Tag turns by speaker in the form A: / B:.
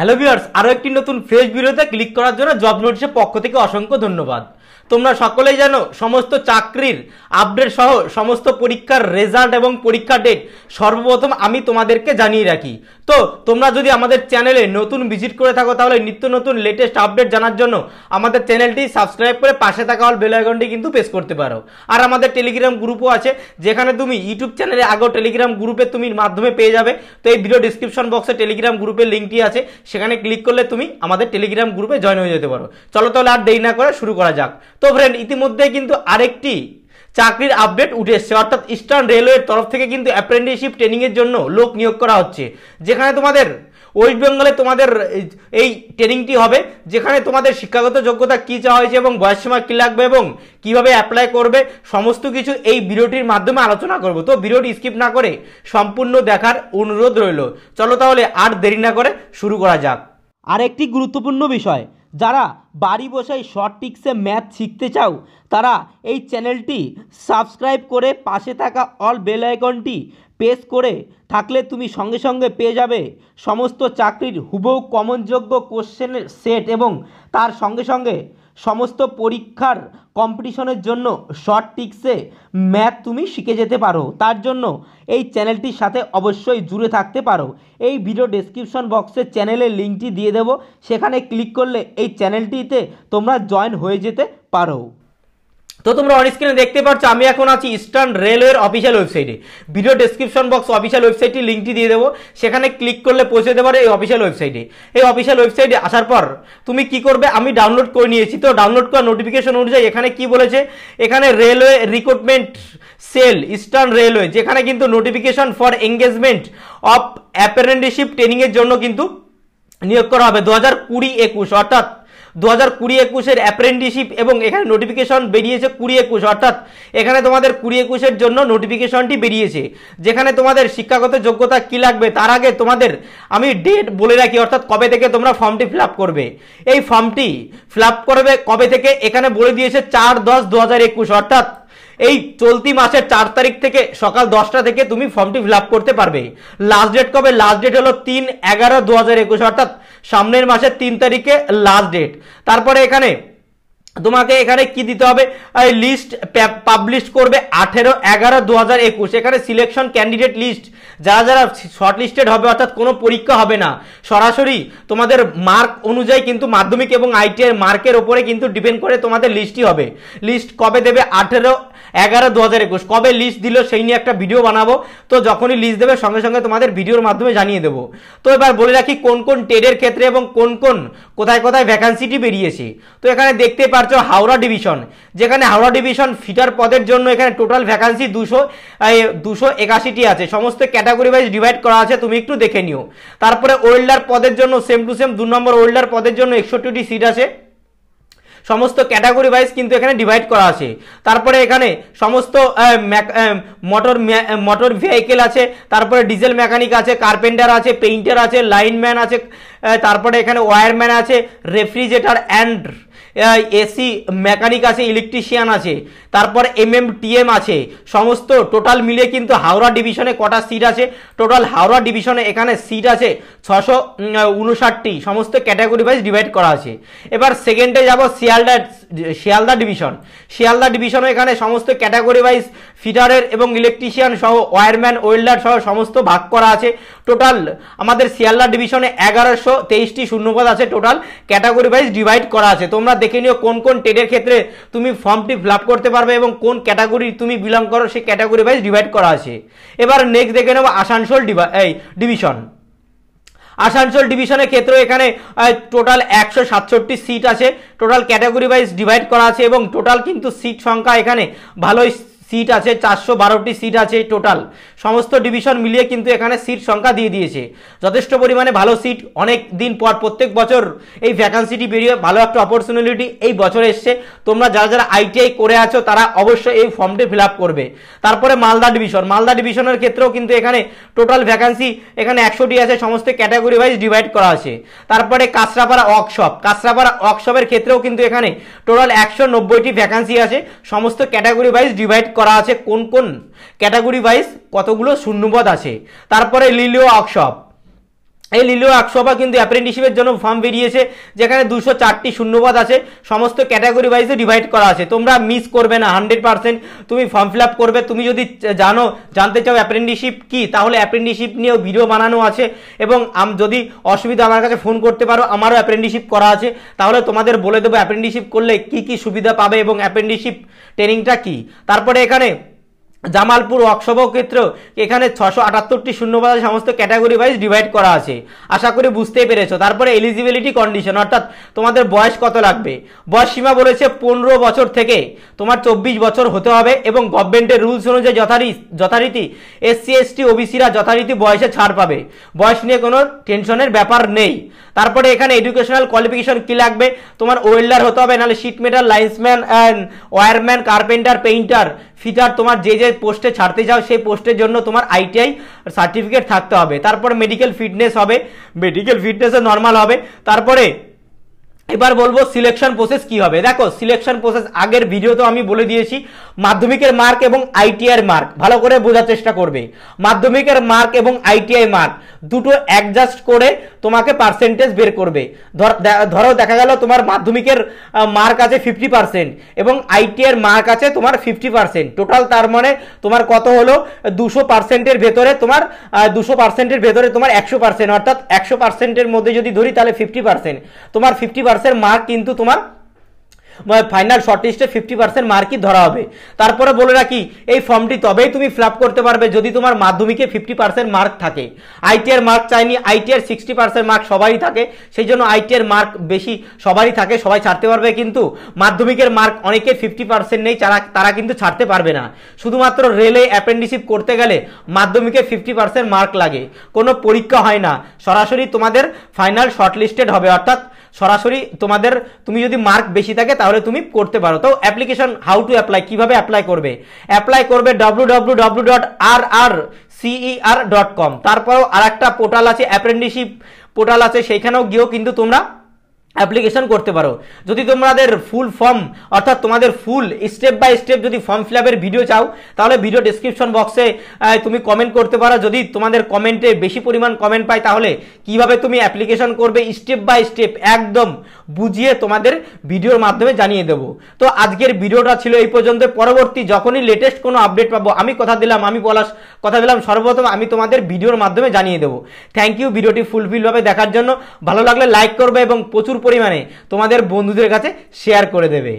A: hello viewers আরও একটি নতুন ফ্রেশ ভিডিওতে ক্লিক করার জন্য জব নোটিশের পক্ষ থেকে অসংখ্য ধন্যবাদ তোমরা সকলেই জানো সমস্ত চাকরির আপডেট সহ সমস্ত পরীক্ষার রেজাল্ট এবং পরীক্ষা ডেট সর্বপ্রথম আমি তোমাদেরকে জানিয়ে রাখি তো তোমরা যদি আমাদের চ্যানেলে নতুন ভিজিট করে থাকো তাহলে নিত্য নতুন লেটেস্ট আপডেট জানার জন্য আমাদের চ্যানেলটি সাবস্ক্রাইব করে পাশে থাকা অল বেলাইকনটি কিন্তু প্রেস করতে পারো আর আমাদের টেলিগ্রাম গ্রুপও আছে যেখানে তুমি ইউটিউব চ্যানেলে আগেও টেলিগ্রাম গ্রুপে তুমি মাধ্যমে পেয়ে যাবে তো এই ভিডিও ডিসক্রিপশন বক্সে টেলিগ্রাম গ্রুপের লিঙ্কটি আছে সেখানে ক্লিক করলে তুমি আমাদের টেলিগ্রাম গ্রুপে জয়েন হয়ে যেতে পারো চলো তাহলে আর দেরি না করে শুরু করা যাক তো ফ্রেন্ড ইতিমধ্যে কিন্তু আরেকটি চাকরির আপডেট উঠে এসছে অর্থাৎ ইস্টার্ন রেলওয়ের তরফ থেকে কিন্তু অ্যাপ্রেন্টিসশিপ ট্রেনিংয়ের জন্য লোক নিয়োগ করা হচ্ছে যেখানে তোমাদের ওয়েস্ট বেঙ্গলে তোমাদের এই ট্রেনিংটি হবে যেখানে তোমাদের শিক্ষাগত যোগ্যতা কী চাওয়া হয়েছে এবং বয়সসীমা কী লাগবে এবং কীভাবে অ্যাপ্লাই করবে সমস্ত কিছু এই ভিডিওটির মাধ্যমে আলোচনা করব তো ভিডিওটি স্কিপ না করে সম্পূর্ণ দেখার অনুরোধ রইল চলো তাহলে আর দেরি না করে শুরু করা যাক আরেকটি গুরুত্বপূর্ণ বিষয় যারা বাড়ি বসেই শর্ট টিক্সে ম্যাথ শিখতে চাও তারা এই চ্যানেলটি সাবস্ক্রাইব করে পাশে থাকা অল বেল আইকনটি প্রেস করে থাকলে তুমি সঙ্গে সঙ্গে পেয়ে যাবে সমস্ত চাকরির হুবহু কমনযোগ্য কোশ্চেনের সেট এবং তার সঙ্গে সঙ্গে সমস্ত পরীক্ষার কম্পিটিশনের জন্য শর্ট টিক্সে ম্যাথ তুমি শিখে যেতে পারো তার জন্য এই চ্যানেলটির সাথে অবশ্যই জুড়ে থাকতে পারো এই ভিডিও ডেসক্রিপশন বক্সে চ্যানেলের লিঙ্কটি দিয়ে দেবো সেখানে ক্লিক করলে এই চ্যানেলটিতে তোমরা জয়েন হয়ে যেতে পারো তো তোমরা অন স্ক্রিনে দেখতে পাচ্ছ আমি এখন আছি ইস্টার্ন রেলওয়ের অফিসিয়াল ওয়েবসাইটে ভিডিও ডেসক্রিপশন বক্স অফিসিয়াল ওয়েবসাইটটি লিঙ্কটি দিয়ে দেবো সেখানে ক্লিক করলে পৌঁছে দেবার এই অফিসিয়াল ওয়েবসাইটে এই অফিসিয়াল ওয়েবসাইটে আসার পর তুমি কি করবে আমি ডাউনলোড করে নিয়েছি তো ডাউনলোড করা নোটিফিকেশন অনুযায়ী এখানে কি বলেছে এখানে railway recruitment cell eastern railway যেখানে কিন্তু notification for engagement of apprenticeship ট্রেনিংয়ের জন্য কিন্তু নিয়োগ করা হবে দু হাজার কুড়ি একুশ অর্থাৎ দু হাজার কুড়ি একুশের অ্যাপ্রেন্টিসশিপ এবং এখানে নোটিফিকেশন বেরিয়েছে কুড়ি একুশ অর্থাৎ এখানে তোমাদের কুড়ি একুশের জন্য নোটিফিকেশনটি বেরিয়েছে যেখানে তোমাদের শিক্ষাগত যোগ্যতা কি লাগবে তার আগে তোমাদের আমি ডেট বলে রাখি অর্থাৎ কবে থেকে তোমরা ফর্মটি ফিল করবে এই ফর্মটি ফিল করবে কবে থেকে এখানে বলে দিয়েছে চার দশ দু হাজার একুশ অর্থাৎ এই চলতি মাসের চার তারিখ থেকে সকাল দশটা থেকে তুমি ফর্মটি ফিল করতে পারবে লাস্ট ডেট কবে লাস্ট ডেট হলো তিন এগারো দু হাজার অর্থাৎ সামনের মাসের তিন তারিখে লাস্ট ডেট তারপরে এখানে তোমাকে এখানে কি দিতে হবে লিস্ট পাবলিশ করবে আঠেরো এগারো দু হাজার একুশ এখানে সিলেকশন ক্যান্ডিডেট লিস্ট যারা যারা শর্ট লিস্টেড হবে অর্থাৎ কোনো পরীক্ষা হবে না সরাসরি তোমাদের মার্ক অনুযায়ী কিন্তু মাধ্যমিক এবং আইটিআই মার্কের ওপরে কিন্তু ডিপেন্ড করে তোমাদের লিস্টই হবে লিস্ট কবে দেবে আঠেরো এগারো দু হাজার একুশ কবে লিস্ট দিল সেই নিয়ে একটা ভিডিও বানাবো তো যখনই লিস্ট দেবে সঙ্গে সঙ্গে তোমাদের ভিডিওর মাধ্যমে জানিয়ে দেবো তো এবার বলে রাখি কোন কোন টেডের ক্ষেত্রে এবং কোন কোন কোথায় কোথায় ভ্যাকান্সিটি বেরিয়েছে তো এখানে দেখতে পা পারছো হাওড়া ডিভিশন যেখানে হাওড়া ডিভিশন ফিটার পদের জন্য এখানে টোটাল ভ্যাকান্সি দুশো দুশো একাশিটি আছে সমস্ত ক্যাটাগরি ওয়াইজ ডিভাইড করা আছে তুমি একটু দেখে নিও তারপরে ওল্ডার পদের জন্য সেম টু সেম দু নম্বর ওল্ডার পদের জন্য একষট্টিটি সিট আছে সমস্ত ক্যাটাগরি ওয়াইজ কিন্তু এখানে ডিভাইড করা আছে তারপরে এখানে সমস্ত মোটর মোটর ভেহিকেল আছে তারপরে ডিজেল মেকানিক আছে কার্পেন্টার আছে পেইন্টার আছে লাইনম্যান আছে তারপরে এখানে ওয়ারম্যান আছে রেফ্রিজারেটর অ্যান্ড এসি মেকানিক আছে ইলেকট্রিশিয়ান আছে তারপর এম এম টি এম আছে সমস্ত টোটাল মিলে কিন্তু হাওড়া ডিভিশনে কটা সিট আছে টোটাল হাওড়া ডিভিশনে এখানে সিট আছে ছশো উনষাটটি সমস্ত ক্যাটাগরি ওয়াইজ ডিভাইড করা আছে এবার সেকেন্ডে যাব শিয়ালদা শিয়ালদা ডিভিশন শিয়ালদা ডিভিশনে এখানে সমস্ত ক্যাটাগরি ওয়াইজ ফিটারের এবং ইলেকট্রিশিয়ান সহ ওয়ারম্যান ওয়েল্ডার সহ সমস্ত ভাগ করা আছে টোটাল আমাদের শিয়ালদা ডিভিশনে এগারোশো তেইশটি শূন্যপদ আছে টোটাল ক্যাটাগরি ওয়াইজ ডিভাইড করা আছে তোমরা দেখে নিও কোন কোন টেটের ক্ষেত্রে তুমি ফর্মটি ফিল করতে পারো পারবে এবং কোন ক্যাটাগরি তুমি বিলং করো সেই ক্যাটাগরি ওয়াইজ ডিভাইড করা আছে এবার নেক্সট দেখে নেবো আসানসোল এই ডিভিশন আসানসোল ডিভিশনের ক্ষেত্রে এখানে টোটাল একশো সাতষট্টি সিট আছে টোটাল ক্যাটাগরি ওয়াইজ ডিভাইড করা আছে এবং টোটাল কিন্তু সিট সংখ্যা এখানে ভালোই সিট আছে চারশো বারোটি সিট আছে টোটাল সমস্ত ডিভিশন মিলিয়ে কিন্তু এখানে সিট সংখ্যা দিয়ে দিয়েছে যথেষ্ট পরিমাণে ভালো সিট অনেক দিন পর প্রত্যেক বছর এই ভ্যাকান্সিটি বেরিয়ে ভালো একটা অপরচুনিটি এই বছর এসছে তোমরা যারা যারা আইটিআই করে আছো তারা অবশ্যই এই ফর্মটি ফিল করবে তারপরে মালদা ডিভিশন মালদা ডিভিশনের ক্ষেত্রেও কিন্তু এখানে টোটাল ভ্যাকান্সি এখানে একশোটি আছে সমস্ত ক্যাটাগরি ওয়াইজ ডিভাইড করা আছে তারপরে কাঁচরাপাড়া ওয়ার্কশপ কাঁচরাপাড়া ওয়ার্কশপের ক্ষেত্রেও কিন্তু এখানে টোটাল একশো নব্বইটি ভ্যাকান্সি আছে সমস্ত ক্যাটাগরি ওয়াইজ ডিভাইড করা আছে কোন কোন ক্যাটাগরি ওয়াইজ কতগুলো শূন্যপদ আছে তারপরে লিলিও ওয়ার্কশপ এই লিলো আকশোভা কিন্তু অ্যাপ্রেন্টিসিপের জন্য ফর্ম বেরিয়েছে যেখানে দুশো চারটি শূন্যপদ আছে সমস্ত ক্যাটাগরি ওয়াইজে ডিভাইড করা আছে তোমরা মিস করবে না হান্ড্রেড পার্সেন্ট তুমি ফর্ম ফিল আপ করবে তুমি যদি জানো জানতে চাও অ্যাপ্রেন্টিসিপ কি তাহলে অ্যাপ্রেন্টিসিপ নিয়েও ভিডিও বানানো আছে এবং যদি অসুবিধা আমার কাছে ফোন করতে পারো আমারও অ্যাপ্রেন্টিসিপ করা আছে তাহলে তোমাদের বলে দেবো অ্যাপ্রেন্টিসিপ করলে কি কি সুবিধা পাবে এবং অ্যাপ্রেন্টিসিপ ট্রেনিংটা কি তারপরে এখানে জামালপুর ওয়ার্কশপও ক্ষেত্র এখানে ছশো আটাত্তরটি শূন্যপদ সমস্ত ক্যাটাগরি ওয়াইজ ডিভাইড করা আছে আশা করি বুঝতেই পেরেছো তারপরে এলিজিবিলিটি কন্ডিশন অর্থাৎ তোমাদের বয়স কত লাগবে বয়স সীমা বলেছে পনেরো বছর থেকে তোমার চব্বিশ বছর হতে হবে এবং গভর্নমেন্টের রুলস অনুযায়ী যথারী যথারীতি এসসি এসটি ওবিসিরা যথারীতি বয়সে ছাড় পাবে বয়স নিয়ে কোনো টেনশনের ব্যাপার নেই তারপরে এখানে এডুকেশনাল কোয়ালিফিকেশন কী লাগবে তোমার ওয়েল্ডার হতে হবে নাহলে sheet metal linesman and wireman carpenter painter fitter তোমার যে যে পোস্টে ছাড়তে চাও সেই পোস্টের জন্য তোমার আইটিআই সার্টিফিকেট থাকতে হবে তারপরে মেডিকেল ফিটনেস হবে মেডিকেল ফিটনেসে নর্মাল হবে তারপরে এবার বলবো সিলেকশন প্রসেস কি হবে দেখো সিলেকশন প্রসেস আগের তো আমি বলে দিয়েছি মাধ্যমিকের মার্ক এবং আইটিআই মার্ক ভালো করে বোঝার চেষ্টা করবে মাধ্যমিকের মার্ক এবং আইটিআই মার্ক দুটো অ্যাডজাস্ট করে তোমাকে পার্সেন্টেজ বের করবে ধরো দেখা গেল তোমার মাধ্যমিকের মার্ক আছে ফিফটি পার্সেন্ট এবং আইটিআর মার্ক আছে তোমার ফিফটি পার্সেন্ট টোটাল তার মানে তোমার কত হলো দুশো পার্সেন্টের ভেতরে তোমার দুশো পার্সেন্টের ভেতরে তোমার একশো পার্সেন্ট অর্থাৎ একশো পার্সেন্টের মধ্যে যদি ধরি তাহলে ফিফটি পার্সেন্ট তোমার ফিফটি পার্সেন্ট মার্ক কিন্তু তোমার ফাইনাল শর্টলিস্টে ফিফটি পার্সেন্ট মার্কই ধরা হবে তারপরে বলে রাখি এই ফর্মটি তবেই তুমি ফ্লাপ করতে পারবে যদি তোমার মাধ্যমিকে ফিফটি পার্সেন্ট মার্ক থাকে আইটিআর মার্ক চাইনি আইটিআর সিক্সটি পার্সেন্ট মার্ক সবারই থাকে সেই জন্য আইটিআর মার্ক বেশি সবারই থাকে সবাই ছাড়তে পারবে কিন্তু মাধ্যমিকের মার্ক অনেকের ফিফটি পার্সেন্ট নেই তারা তারা কিন্তু ছাড়তে পারবে না শুধুমাত্র রেলে অ্যাপেন্ডিসিপ করতে গেলে মাধ্যমিকে ফিফটি পার্সেন্ট মার্ক লাগে কোনো পরীক্ষা হয় না সরাসরি তোমাদের ফাইনাল শর্টলিস্টেড হবে অর্থাৎ সরাসরি তোমাদের তুমি যদি মার্ক বেশি থাকে তাহলে তুমি করতে পারো তো অ্যাপ্লিকেশন হাউ টু অ্যাপ্লাই কিভাবে অ্যাপ্লাই করবে অ্যাপ্লাই করবে W W W dot R R CER dot com তারপরেও আর একটা পোর্টাল আছে অ্যাপ্রেন্টিসশিপ পোর্টাল আছে সেখানেও গিয়েও কিন্তু তোমরা অ্যাপ্লিকেশন করতে পারো যদি তোমাদের ফুল ফর্ম অর্থাৎ তোমাদের ফুল স্টেপ বাই স্টেপ যদি ফর্ম ফিল ভিডিও চাও তাহলে ভিডিও ডিসক্রিপশন বক্সে তুমি কমেন্ট করতে পারো যদি তোমাদের কমেন্টে বেশি পরিমাণ কমেন্ট পাই তাহলে কিভাবে তুমি অ্যাপ্লিকেশন করবে স্টেপ বাই স্টেপ একদম বুঝিয়ে তোমাদের ভিডিওর মাধ্যমে জানিয়ে দেবো তো আজকের ভিডিওটা ছিল এই পর্যন্ত পরবর্তী যখনই লেটেস্ট কোনো আপডেট পাবো আমি কথা দিলাম আমি বলার কথা দিলাম সর্বপ্রথম আমি তোমাদের ভিডিওর মাধ্যমে জানিয়ে দেবো থ্যাংক ইউ ভিডিওটি ফুলফিলভাবে দেখার জন্য ভালো লাগলে লাইক করবে এবং প্রচুর পরিমাণে তোমাদের বন্ধুদের কাছে শেয়ার করে দেবে